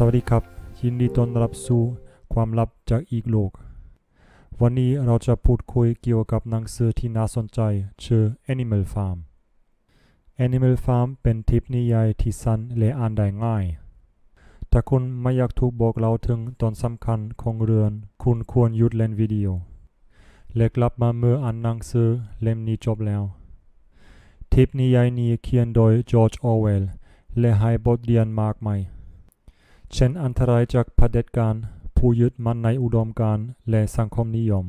สวัสดีครับ ยินดีต้อนรับสู่ความลับจากอีกโลก วันนี้เราจะพูดคุยเกี่ยวกับหนังสือที่น่าสนใจชื่อ Animal Farm Animal Farm เป็นทิปนิยายที่สั้นและอ่านได้ง่าย ถ้าคุณไม่อยากถูกบอกเล่าถึงตอนสำคัญของเรือนคุณควรหยุดเล่นวิดีโอ และกลับมาเมื่ออ่านหนังสือเล่มนี้จบแล้วทิปนิยายนี้เขียนโดยจอร์จออเวลและให้บทเรียนมากมายเช่นอันตรายจากเัด็จการผู้ยึดมั่นในอุดมการและสังคมนิยม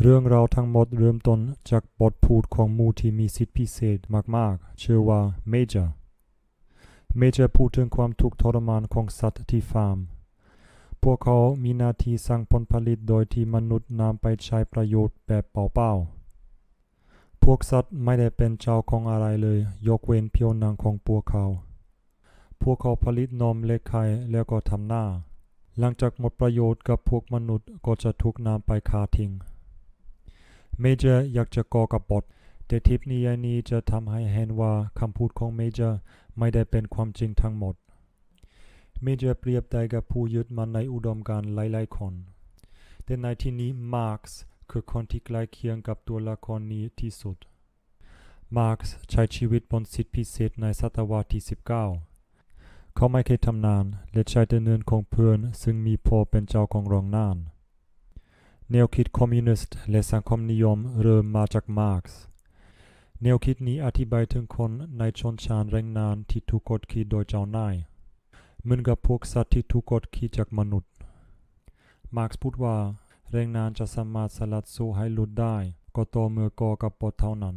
เรื่องราวทั้งหมดเริ่มต้นจากบทพูดของมูที่มีสิทธิพิเศษมากๆชื่อว่าเมเจอร์เมเจอร์พูดถึงความทุกข์ทรมานของสัตว์ที่ฟาร์มพวกเขามีหน้าที่สร้างผลผลิตโดยที่มนุษย์นำไปใช้ประโยชน์แบบเปล่าๆ พวกสัตว์ไม่ได้เป็นเจ้าของอะไรเลยยกเว้นเพียวนางของพวกเขาพวกเขาผลิตนมเลกไข่แล้วก็ทำหน้า หลังจากหมดประโยชน์กับพวกมนุษย์ก็จะถูกนำไปคาทิ้งเมเจอร์อยากจะก่อกับบทแต่ทิปนิยานีจะทำให้เห็นว่าคำพูดของเมเจอร์ไม่ได้เป็นความจริงทั้งหมดเมเจอร์เปรียบได้กับผู้ยึดมันในอุดมการหลายๆคนแต่ในที่นี้มาร์กส์คือคนที่ใกล้เคียงกับตัวละครนี้ที่สุดมาร์กส์ใช้ชีวิตบนสิทธิพิเศษในศตวรรษที่19ขาไม่เคยทำนานและใช้แต่เนินของเพื่อนซึ่งมีพอเป็นเจ้าของรองนานแนวคิดคอมมิวนิสต์และสังคมนิยมเริ่มมาจากมาร์กส์แนวคิดนี้อธิบายถึงคนในชนชั้นแรงงานที่ถูกกดขี่โดยเจ้านายเหมือนกับพวกสัตว์ที่ถูกกดขี่จากมนุษย์ มาร์กส์พูดว่า แรงงานจะสามารถสลัดสู้ให้หลุดได้ ก็ต่อเมื่อก่อกับปดเท่านั้น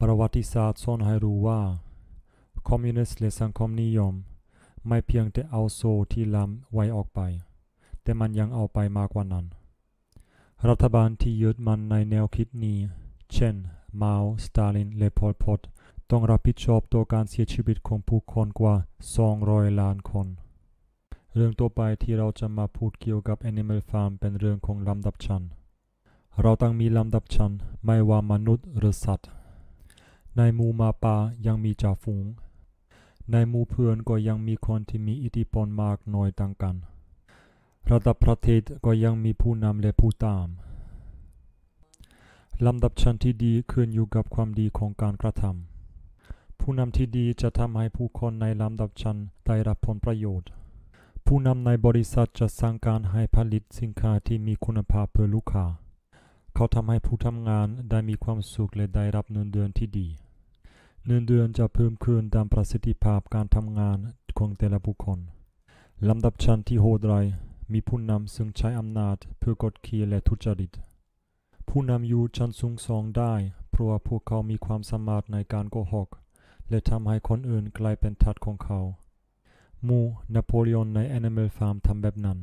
ประวัติศาสตร์สอนให้รู้ว่าคอมมิวนิสต์และสังคมนิยมไม่เพียงแต่เอาโซที่ล้ำไว้ออกไป แต่มันยังเอาไปมากกว่านั้น รัฐบาลที่ยึดมันในแนวคิดนี้ เช่นมาว สตาลิน และพอลพอตต้องรับผิดชอบต่อการเสียชีวิตของผู้คนกว่า 200 ล้านคน เรื่องต่อไปที่เราจะมาพูดเกี่ยวกับ Animal Farm เป็นเรื่องของลำดับชั้นเราต้องมีลำดับชั้นไม่ว่ามนุษย์หรือสัตว์ ในหมู่มาป่ายังมีจ่าฝูงในหมู่เพื่อนก็ยังมีคนที่มีอิทธิพลมากน้อยต่างกัน ระดับประเทศก็ยังมีผู้นำและผู้ตาม ลำดับชั้นที่ดีขึ้นอยู่กับความดีของการกระทำ ผู้นำที่ดีจะทำให้ผู้คนในลำดับชั้นได้รับผลประโยชน์ ผู้นำในบริษัทจะสร้างการให้ผลิตสินค้าที่มีคุณภาพเพื่อลูกค้าเขาทำให้ผู้ทำงานได้มีความสุขและได้รับเงินเดือนที่ดีเงินเดือนจะเพิ่มขึ้นตามประสิทธิภาพการทำงานของแต่ละบุคคล ลำดับชั้นที่โหดร้ายมีผู้นำซึ่งใช้อำนาจเพื่อกดขี่และทุจริต ผู้นำอยู่ชั้นสูงสองได้เพราะว่าพวกเขามีความสามารถในการโกหกและทำให้คนอื่นกลายเป็นทัดของเขา มูนโปเลียนใน Animal Farm ทำแบบนั้น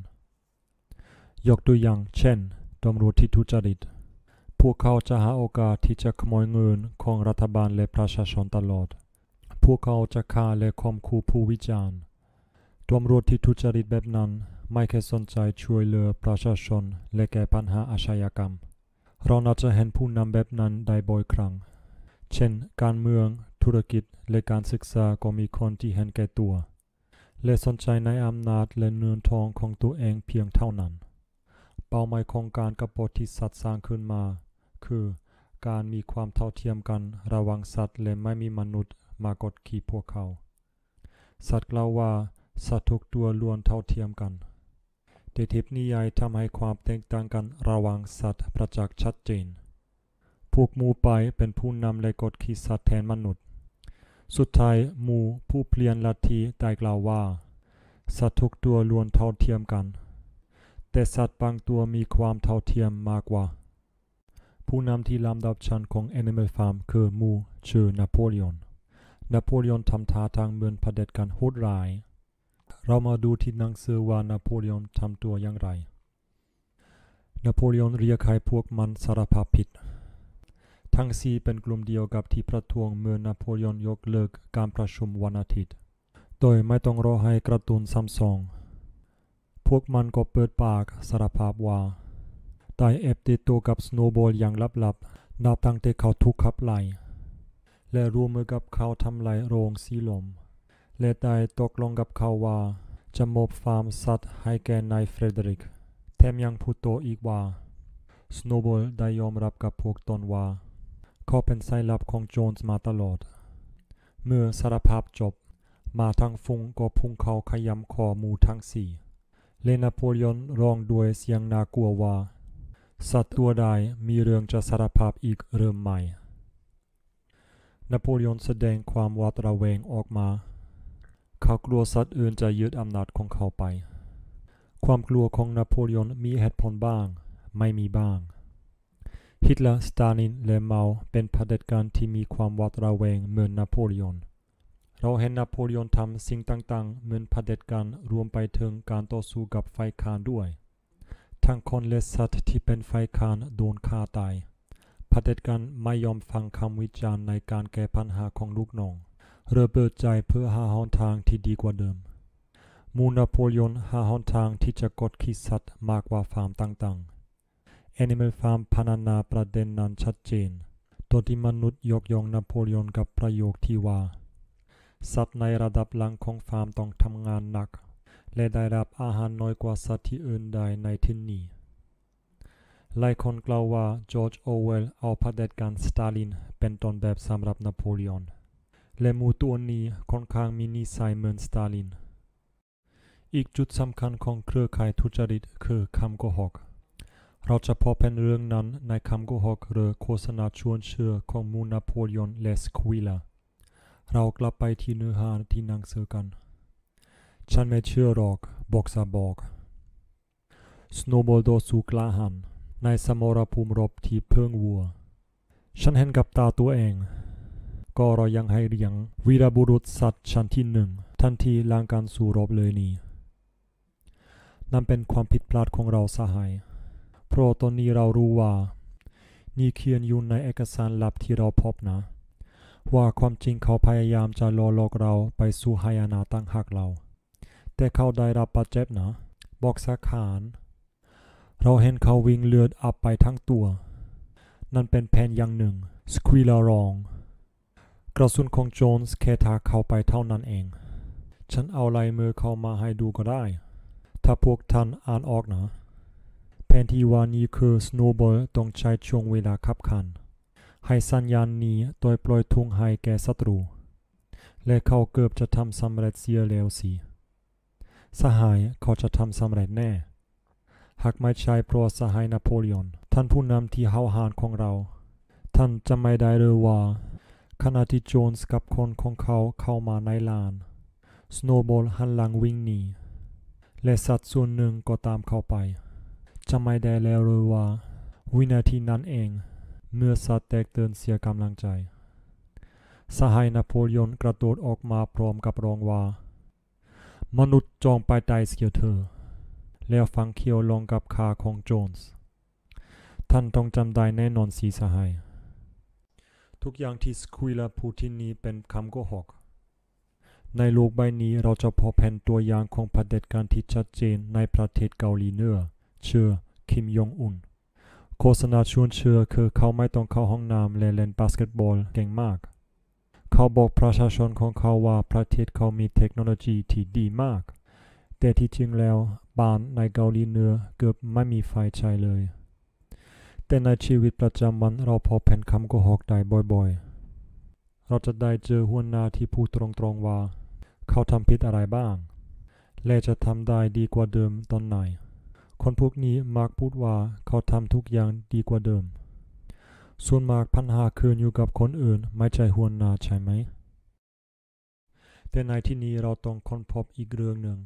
ยกตัวอย่างเช่นตำรวจที่ทุจริตพวกเขาจะหาโอกาสที่จะขโมยเงินของรัฐบาลและประชาชนตลอด พวกเขาจะฆ่าและคมคู่ผู้วิจารณ์ตำรวจที่ทุจริตแบบนั้นไม่แค่สนใจช่วยเหลือประชาชนและแก้ปัญหาอาชญากรรมเราอาจะเห็นผู้นำแบบนั้นได้บ่อยครั้ง เช่น การเมืองธุรกิจ และการศึกษาก็มีคนที่เห็นแก่ตัว และสนใจในอำนาจและเงินทองของตัวเองเพียงเท่านั้น เป้าหมายของการกบฏที่สัตว์สร้างขึ้นมาคือการมีความเท่าเทียมกันระหว่างสัตว์และไม่มีมนุษย์มากดขี่พวกเขา สัตว์กล่าวว่า สัตว์ทุกตัวล้วนเท่าเทียมกันเดทิปนิยายทำให้ความแตกต่างกันระหว่างสัตว์ประจักษ์ชัดเจน พวกมูไปเป็นผู้นำและกดขี่สัตว์แทนมนุษย์ สุดท้ายมูผู้เปลี่ยนลัทธิได้กล่าวว่า สัตว์ทุกตัวล้วนเท่าเทียมกัน แต่สัตว์บางตัวมีความเท่าเทียมมากกว่าผู้นำที่ลำดับชั้นของ Animal Farm คือมูชื่อนโปเลียนนโปเลียนทำท่าทางเหมือนเผด็จการโหดร้าย เรามาดูที่หนังสือว่านโปเลียนทำตัวอย่างไรนโปเลียนเรียกให้พวกมันสารภาพผิดทั้งสี่เป็นกลุ่มเดียวกับที่ประท้วงเมื่อนโปเลียนยกเลิกการประชุมวันอาทิตย์ โดยไม่ต้องรอให้กระตุนซ้ำสอง พวกมันก็เปิดปากสารภาพว่าได้แอบติดตัวกับสโนบอลอย่างลับๆนับตั้งแต่เขาถูกขับไล่และร่วมมือกับเขาทำลายโรงสีลม และได้ตกลงกับเขาว่า จะมอบฟาร์มสัตว์ให้แก่นายเฟรเดริกแถมยังพูดโตอีกว่า สโนบอลได้ยอมรับกับพวกตนว่าเขาเป็นสายลับของโจนส์มาตลอด เมื่อสารภาพจบมาทางฟุงก็พุ่งเขาขยำคอมูทั้งสี่เลนาโปเลียนร้องด้วยเสียงน่ากลัวว่าสัตว์ตัวใดมีเรื่องจะสารภาพอีกเริ่มใหม่ นโปเลียนแสดงความวาดระแวงออกมา เขากลัวสัตว์อื่นจะยึดอำนาจของเขาไป ความกลัวของนโปเลียนมีเหตุผลบ้าง ไม่มีบ้าง ฮิตเลอร์สตาลินและเมาเป็นผด็จการที่มีความวาดระแวงเหมือนนโปเลียนเราเห็นนโปเลียนทำสิ่งต่าง ๆ เหมือนเผด็จการรวมไปถึงการต่อสู้กับไฟคานด้วยทั้งคนและสัตว์ที่เป็นไฟคานโดนฆ่าตายเด็ดการไม่ยอมฟังคำวิจารณ์ในการแก้ปัญหาของลูกน้อง เริ่มเปิดใจเพื่อหาหนทางที่ดีกว่าเดิม มูนโปลียนหาหนทางที่จะกดขี่สัตว์มากกว่าฟาร์มต่างๆอนิเมลฟาร์มพนันนาประเด็นนั้นชัดเจนตัวที่มนุษย์ยกย่องนโปลียนกับประโยคที่ว่าสัตว์ในระดับล่างของฟาร์มต้องทำงานหนักและได้รับอาหารน้อยกว่าสัตว์ที่อื่นใดในที่นี้หลายคนกล่าวว่าจอร์จโอเวลเอาเด็จการสตาลินเป็นต้นแบบสำหรับนโปเลียนและมูตัวนี้ค่อนข้างมีนิสัยเหมือนสตาลินอีกจุดสำคัญของเครือข่ายทุจริตคือคำโกหกเราจะพบเป็นเรื่องนั้นในคำโกหกหรือโฆษณาชวนเชื่อของมูนโปเลียนและสควิลาเรากลับไปที่เนื้อหาที่นังสือกันฉันไม่เชื่อหรอกบอกซาบอก สโนบอลดดสูกลาหันในสมรภูมิรบที่เพิ่งวัว ฉันเห็นกับตาตัวเอง ก็เรายังให้เรียงวีรบุรุษสัตว์ชั้นที่หนึ่งทันทีหลังการสู่รบเลยนี่ นั่นเป็นความผิดพลาดของเราสหาย เพราะตอนนี้เรารู้ว่า นี่เขียนอยู่ในเอกสารลับที่เราพบนะ ว่าความจริงเขาพยายามจะล่อลอกเราไปสู่ฮายนาตั้งหักเราแต่เขาได้รับบาดเจ็บนะ บอกสักขาน เราเห็นเขาวิ่งเลือดอับไปทั้งตัว นั่นเป็นแผนอย่างหนึ่งสควีลารองกระสุนของโจนส์แค่ทาเข้าไปเท่านั้นเอง ฉันเอาลายมือเขามาให้ดูก็ได้ ถ้าพวกท่านอ่านออกนะแผนที่ว่านี้คือสโนว์บอลต้องใช้ช่วงเวลาคับคัน ให้สัญญาณนี้โดยปล่อยทุ่งให้แก่ศัตรู และเขาเกือบจะทำสำเร็จเสียแล้วสิสหายเขาจะทำสำเร็จแน่ หากไม่ใช่เพราะสหายนโปเลียนท่านผู้นำที่เฮาหานของเรา ท่านจะไม่ได้รือว่าขณะที่โจนส์กับคนของเขาเข้ามาในลานสโนบอลหันหลังวิ่งหนีและสัตว์ส่วนหนึ่งก็ตามเข้าไป จะไม่ได้แล้วรือว่า วินาทีนั้นเอง เมื่อสัตว์แตกเตือนเสียกำลังใจ สหายนโปเลียนกระโดดออกมาพร้อมกับร้องว่ามนุษย์จองไปไตเกียเธอ แล้วฟังเคียวลงกับคาของโจนส์ท่านต้องจำได้แน่นอนสีสหายทุกอย่างที่สควิลาพูดที่นี้เป็นคำโกหก ในโลกใบนี้เราจะพอแผ่นตัวอย่างของประเด็จการที่ชัดเจนในประเทศเกาหลีเหนือเชื่อ คิมยองอุนโฆษณาชวนเชื่อคือเขาไม่ต้องเข้าห้องน้ำและเล่นบาสเกตบอลเก่งมากเขาบอกประชาชนของเขาว่าประเทศเขามีเทคโนโลยีที่ดีมาก แต่ที่จริงแล้วบ้านในเกาหลีเหนือเกือบไม่มีไฟใช้เลย แต่ในชีวิตประจำวันเราพอแผ่นคำโกหกได้บ่อยๆ เราจะได้เจอหัวหน้าที่พูดตรงๆว่า เขาทำผิดอะไรบ้าง และจะทำได้ดีกว่าเดิมตอนไหน คนพวกนี้มักพูดว่าเขาทำทุกอย่างดีกว่าเดิมส่วนมากพันหาคืนอยู่กับคนอื่นไม่ใช่หัวหน้าใช่ไหม แต่ในที่นี้เราต้องค้นพบอีกเรื่องหนึ่ง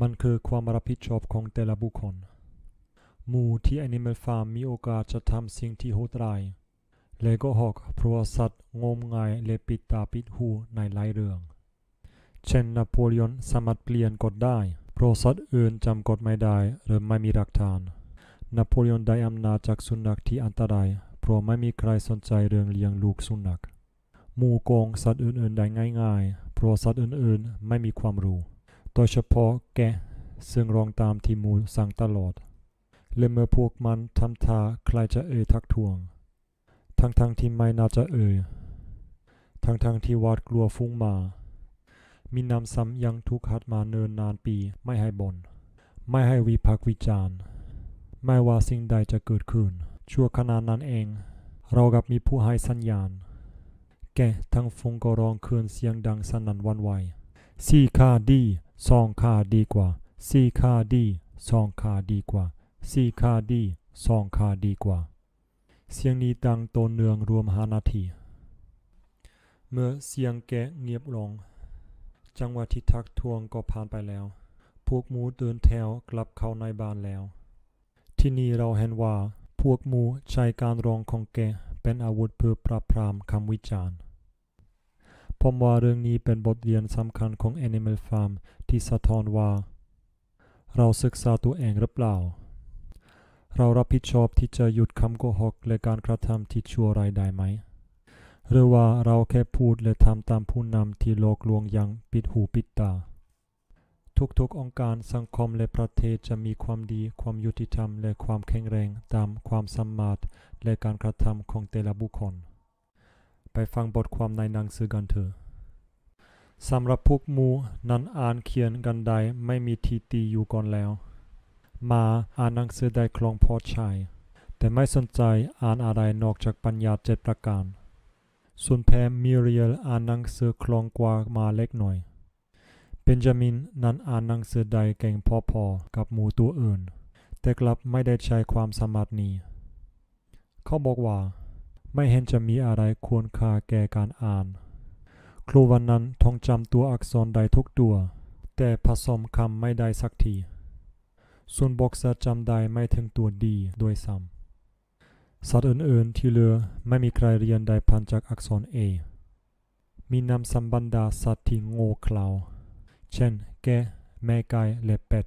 มันคือความรับผิดชอบของแต่ละบุคคล หมู่ที่ Animal Farm มีโอกาสจะทำสิ่งที่โหดร้าย และก็หอกพราะสัตว์งมงายและปิดตาปิดหูในหลายเรื่องเช่นนโปเลียนสามารถเปลี่ยนกฎได้เพราะสัตว์อื่นจำกฎไม่ได้หรือไม่มีหลักฐานนโปเลียนได้อำนาจจากสุนัขที่อันตรายราะไม่มีใครสนใจเรื่องเลี้ยงลูกสุนัขหมูกงสัตว์อื่น ๆ ได้ง่าย ๆ เพราะสัตว์อื่น ๆ ไม่มีความรู้ โดยเฉพาะแกะซึ่งรองตามที่หมูสั่งตลอดและเมื่อพวกมันทำท่าใครจะเอ่ยทักทวงทั้งๆทที่ไม่น่าจะเอ่ยทั้งๆทที่วาดกลัวฟุ้งมา มีนำซ้ำยังทุกขัดมาเนินนานปี ไม่ให้บน่น ไม่ให้วิพักวิจารณ์ ไม่ว่าสิ่งใดจะเกิดขึ้นชั่วขณะนั้นเอง เรากับมีผู้ให้สัญญาณ แกทั้งฟงก็ร้องเคือนเสียงดังสนั่นวันไหวสี่ค่าดีสองค่าดีกว่าสี่ค่าดีสองค่าดีกว่าสี่ค่าดี สองค่าดีกว่า เสียงนี้ดังตนเนืองรวมห้านาที เมื่อเสียงแกเงียบลง จังหวะที่ทักทวงก็ผ่านไปแล้ว พวกหมูเดินแถวกลับเข้าในบ้านแล้ว ที่นี่เราเห็นว่าพวกมูใช้การร้องของแกเป็นอาวุธเพื่อปราบปรามคำวิจารณ์ผมว่าเรื่องนี้เป็นบทเรียนสำคัญของ Animal Farm ที่สะท้อนว่า เราศึกษาตัวเองหรือเปล่า เรารับผิดชอบที่จะหยุดคำโกหกและการกระทำที่ชั่วร้ายได้ไหม หรือว่าเราแค่พูดและทำตามผู้นำที่หลอกลวงอย่างปิดหูปิดตาทุกๆองค์การสังคมและประเทศจะมีความดีความยุติธรรมและความแข็งแรงตามความสามารถ และการกระทำของแต่ละบุคคล ไปฟังบทความในหนังสือกันเถอะสำหรับพวกมูนั้นอ่านเขียนกันใดไม่มีทีตีอยู่ก่อนแล้ว มาอ่านหนังสือได้คลองพอชาย แต่ไม่สนใจอ่านอะไรนอกจากปัญญาเจ็ดประการส่วนแพมมิเรียล อ่านหนังสือคลองกว่ามาเล็กหน่อยเบนจามินนั้นอ่านหนังสือใดเก่งพอๆกับหมูตัวอื่นแต่กลับไม่ได้ใช้ความสามารถนี้ เขาบอกว่าไม่เห็นจะมีอะไรควรค่าแก่การอ่านครูวันนั้นท่องจำตัวอักษรใดทุกตัว แต่ผสมคำไม่ได้สักที ส่วนบอกษะจำใดไม่ถึงตัวดีด้วยซ้ำ สัตว์อื่นๆที่เหลือไม่มีใครเรียนได้พันจากอักษรเอ มีนำสัมบันดาสัตว์ที่โง่เขลาเช่นแกะแม่ไก่และเป็ด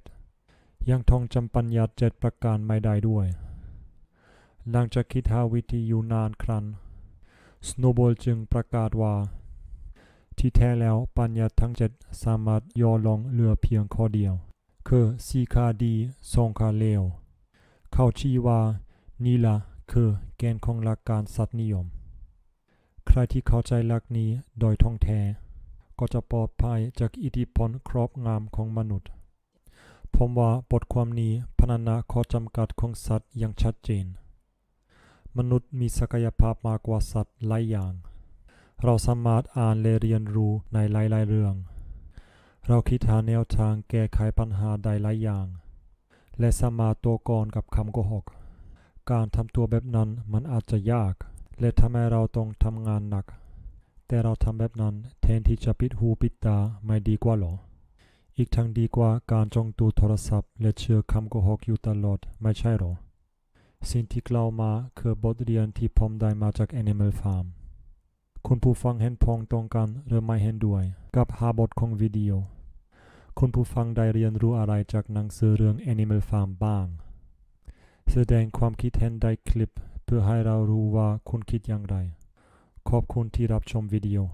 ยังทองจำปัญญาเจ็ดประการไม่ได้ด้วย หลังจากคิดหาวิธีอยู่นานครั้นสโนบอลจึงประกาศว่า ที่แท้แล้วปัญญาทั้งเจ็ดสามารถย่อลงเหลือเพียงข้อเดียว คือสีคาดีสองคาเลว เข้าชี้ว่านี่ละคือแกนของหลักการสัตว์นิยม ใครที่เข้าใจหลักนี้โดยท่องแท้ก็จะปลอดภัยจากอิทธิพลครอบงำของมนุษย์ ผมว่าบทความนี้พนานาข้อจำกัดของสัตว์อย่างชัดเจน มนุษย์มีศักยภาพมากกว่าสัตว์หลายอย่าง เราสามารถอ่านและเรียนรู้ในหลาย ๆเรื่อง เราคิดหาแนวทางแก้ไขปัญหาได้หลายอย่าง และสามารถตัวกรกับคำโกหก การทำตัวแบบนั้นมันอาจจะยาก และทำให้เราต้องทำงานหนักแต่เราทำแบบนั้นแทนที่จะปิดหูปิดตาไม่ดีกว่าหรอ อีกทางดีกว่าการจ้องดูโทรศัพท์ และเชื่อคำโกหกอยู่ตลอด ไม่ใช่หรอ สิ่งที่กล่าวมาคือบทเรียนที่ผมได้มาจาก Animal Farm คุณผู้ฟังเห็นพองตรงกันหรือไม่เห็นด้วย กับหาบทของวิดีโอ คุณผู้ฟังได้เรียนรู้อะไรจากหนังสือเรื่อง Animal Farm บ้างแสดงความคิดเห็นได้คลิปเพื่อให้เรารู้ว่าคุณคิดอย่างไร Korbkuhn Tirab Chom video.